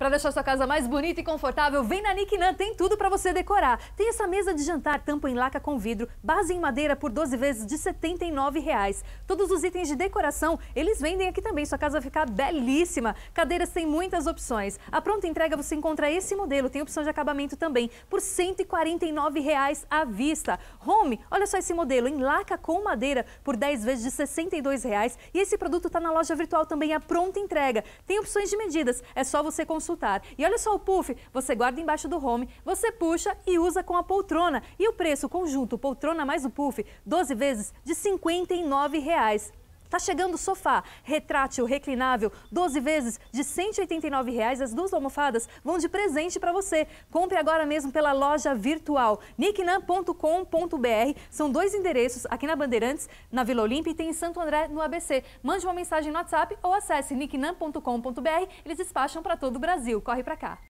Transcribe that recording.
Para deixar sua casa mais bonita e confortável, vem na Niquinan, tem tudo para você decorar. Tem essa mesa de jantar, tampa em laca com vidro, base em madeira por 12 vezes de R$ 79,00. Todos os itens de decoração, eles vendem aqui também, sua casa ficar belíssima. Cadeiras têm muitas opções. A pronta entrega você encontra esse modelo, tem opção de acabamento também, por R$ 149,00 à vista. Home, olha só esse modelo, em laca com madeira por 10 vezes de R$ 62,00. E esse produto está na loja virtual também, a pronta entrega. Tem opções de medidas, é só você consultar consultar. E olha só o puff, você guarda embaixo do home, você puxa e usa com a poltrona. E o preço conjunto poltrona mais o puff, 12 vezes de R$ reais Tá chegando o sofá retrátil, reclinável, 12 vezes de R$ 189,00. Reais. As duas almofadas vão de presente para você. Compre agora mesmo pela loja virtual nicknam.com.br. São dois endereços aqui na Bandeirantes, na Vila Olímpia e tem em Santo André, no ABC. Mande uma mensagem no WhatsApp ou acesse nicknam.com.br. Eles despacham para todo o Brasil. Corre para cá.